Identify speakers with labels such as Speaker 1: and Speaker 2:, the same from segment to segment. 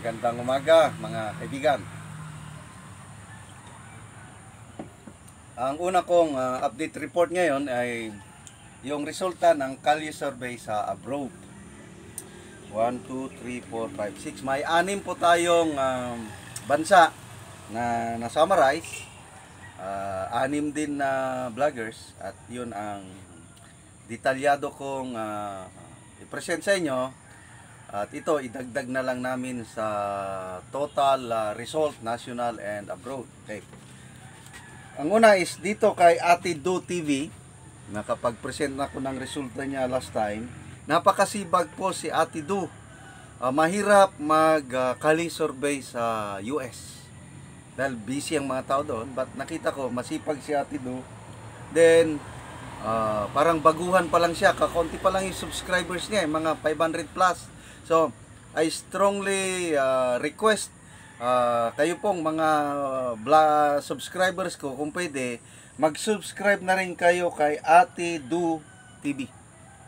Speaker 1: Magandang umaga mga kaibigan. Ang una kong uh, update report ngayon ay yung resulta ng Kalye Survey sa abroad. 1, 2, 3, 4, 5, 6. May anim po tayong um, bansa na na-summarize. Uh, anim din na vloggers at yun ang detalyado kong uh, i-present sa inyo at ito, idagdag na lang namin sa total uh, result, national and abroad. Okay. Ang una is dito kay Ate Do TV, nakapag-present na ako ng resulta niya last time. Napakasibag po si Ate Do. Uh, mahirap mag-kali ah, uh, survey sa US. Dahil busy ang mga tao doon. But nakita ko, masipag si Ate Do. Then, uh, parang baguhan pa lang siya. Kakunti pa lang yung subscribers niya, eh, mga 500 plus So, I strongly uh, request uh, kayo pong mga uh, bla subscribers ko kung pwede mag-subscribe na rin kayo kay Ate Du TV.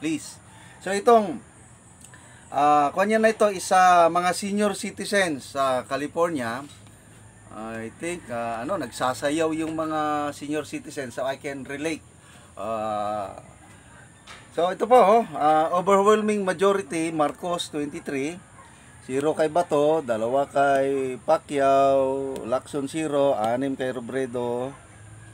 Speaker 1: Please. So, itong uh, kanya na ito isa mga senior citizens sa California. Uh, I think uh, ano nagsasayaw yung mga senior citizens so I can relate. Uh, So ito po, uh, overwhelming majority Marcos 23, zero kay Bato, dalawa kay Pacquiao, Lacson zero, anim kay Robredo,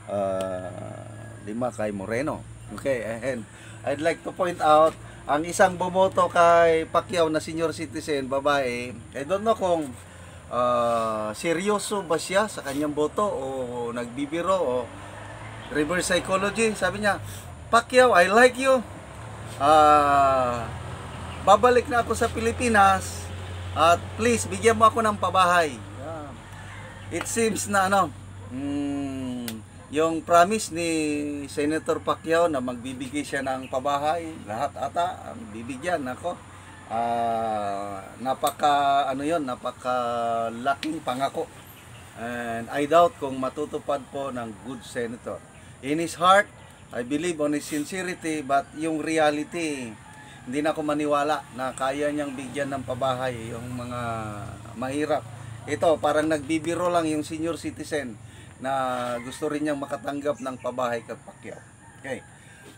Speaker 1: uh, lima kay Moreno. Okay, and I'd like to point out ang isang bumoto kay Pacquiao na senior citizen, babae. I don't know kung uh, seryoso ba siya sa kanyang boto o nagbibiro o reverse psychology. Sabi niya, Pacquiao, I like you uh, babalik na ako sa Pilipinas at please bigyan mo ako ng pabahay it seems na ano mm, yung promise ni Senator Pacquiao na magbibigay siya ng pabahay lahat ata ang bibigyan ako uh, ah, napaka ano yon napaka laking pangako and I doubt kung matutupad po ng good senator in his heart I believe on his sincerity but yung reality hindi na ako maniwala na kaya niyang bigyan ng pabahay yung mga mahirap. Ito, parang nagbibiro lang yung senior citizen na gusto rin niyang makatanggap ng pabahay kag Pacquiao. Okay.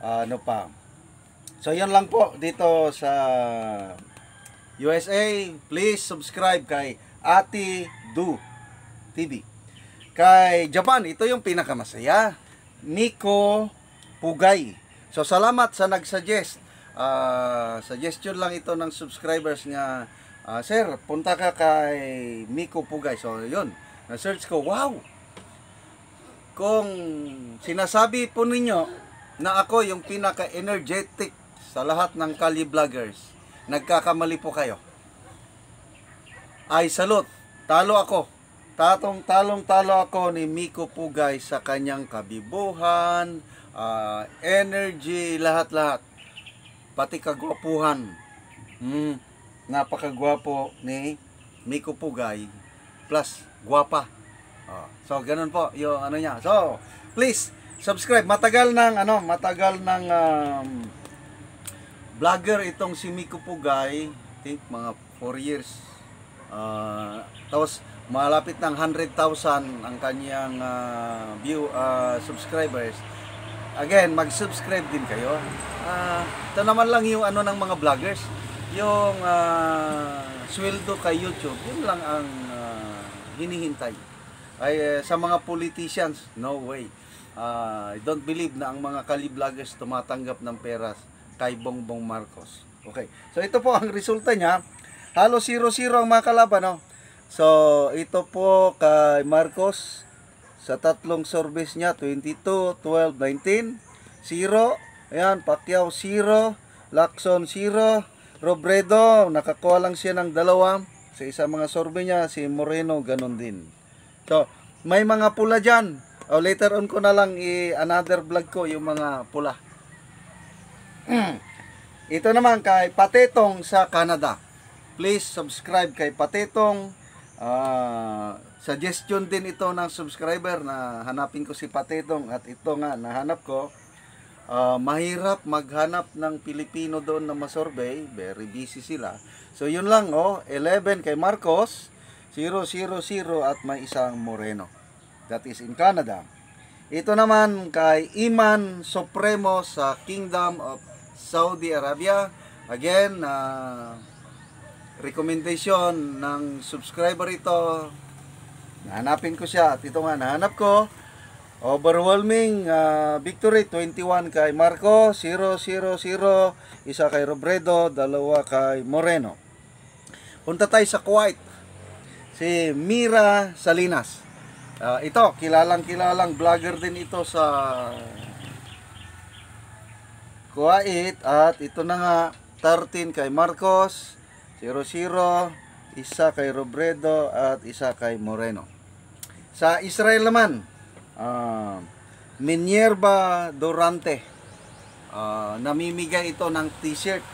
Speaker 1: Uh, ano pa? So, yan lang po dito sa USA. Please subscribe kay Ati Du TV. Kay Japan, ito yung pinakamasaya. Nico pugay. So salamat sa nag-suggest. Uh, suggestion lang ito ng subscribers nga, uh, Sir, punta ka kay Miko Pugay. So yun, na-search ko, wow! Kung sinasabi po ninyo na ako yung pinaka-energetic sa lahat ng Kali Vloggers, nagkakamali po kayo. Ay, salute! Talo ako. Tatong talong talo ako ni Miko Pugay sa kanyang kabibuhan, uh, energy, lahat-lahat. Pati kagwapuhan. Mm, napakagwapo ni Miko Pugay plus gwapa. Uh, so ganun po yung ano niya. So, please subscribe. Matagal nang ano, matagal nang um, vlogger itong si Miko Pugay. think mga 4 years. Uh, tapos malapit ng 100,000 ang kanyang uh, view uh, subscribers. Again, mag-subscribe din kayo. Uh, ito naman lang yung ano ng mga vloggers. Yung uh, sweldo kay YouTube, yun lang ang uh, hinihintay. Ay, uh, sa mga politicians, no way. Uh, I don't believe na ang mga kali-vloggers tumatanggap ng peras kay Bongbong Marcos. Okay. So, ito po ang resulta niya. Halo 0-0 ang mga kalaban, no? So, ito po kay Marcos, sa tatlong service niya, 22, 12, 19, 0. Ayan, Pacquiao 0, Lacson 0, Robredo, nakakuha lang siya ng dalawa. Sa isa mga survey niya, si Moreno, ganun din. So, may mga pula diyan oh, later on ko na lang i-another vlog ko yung mga pula. Ito naman kay Patetong sa Canada. Please subscribe kay Patetong. Uh, Suggestion din ito ng subscriber na hanapin ko si Patetong at ito nga nahanap ko. Uh, mahirap maghanap ng Pilipino doon na masurvey. Very busy sila. So yun lang oh, 11 kay Marcos, 000 at may isang Moreno. That is in Canada. Ito naman kay Iman Supremo sa Kingdom of Saudi Arabia. Again, uh, recommendation ng subscriber ito Nahanapin ko siya. At ito nga, nahanap ko. Overwhelming uh, victory 21 kay Marco, 0-0-0, isa kay Robredo, dalawa kay Moreno. Punta tayo sa Kuwait. Si Mira Salinas. Uh, ito, kilalang-kilalang vlogger din ito sa Kuwait at ito na nga 13 kay Marcos, 00 isa kay Robredo at isa kay Moreno. Sa Israel naman, uh, Minerva Durante, Uh, namimigay ito ng t-shirt.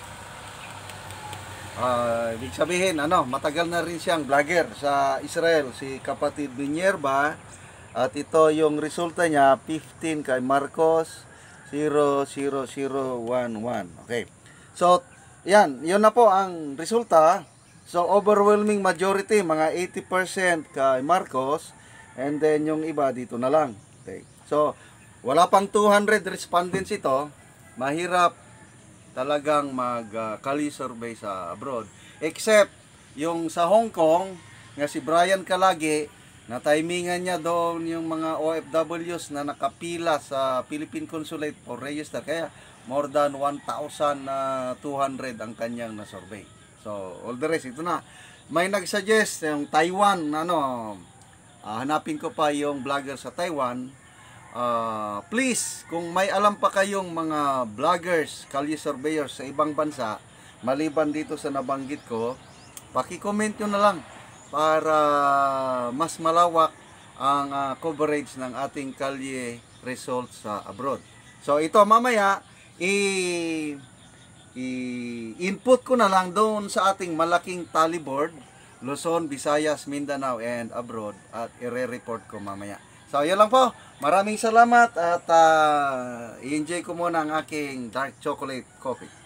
Speaker 1: Uh, ibig sabihin, ano, matagal na rin siyang vlogger sa Israel, si kapatid Minerva. At ito yung resulta niya, 15 kay Marcos, 00011. Okay. So, yan, yun na po ang resulta. So overwhelming majority, mga 80% kay Marcos and then yung iba dito na lang. Okay. So wala pang 200 respondents ito, mahirap talagang mag-kali ah, uh, survey sa abroad. Except yung sa Hong Kong, nga si Brian Kalagi, na timingan niya doon yung mga OFWs na nakapila sa Philippine Consulate for Register. Kaya more than 1,200 ah, ang kanyang na-survey. So, all the rest, ito na. May nag-suggest yung Taiwan, ano, uh, hanapin ko pa yung vlogger sa Taiwan. Uh, please, kung may alam pa kayong mga vloggers, kalye surveyors sa ibang bansa, maliban dito sa nabanggit ko, paki-comment nyo na lang para mas malawak ang uh, coverage ng ating kalye results sa abroad. So ito mamaya i i-input ko na lang doon sa ating malaking tally board, Luzon, Visayas, Mindanao, and abroad at i report ko mamaya. So, yun lang po. Maraming salamat at uh, i-enjoy ko muna ang aking dark chocolate coffee.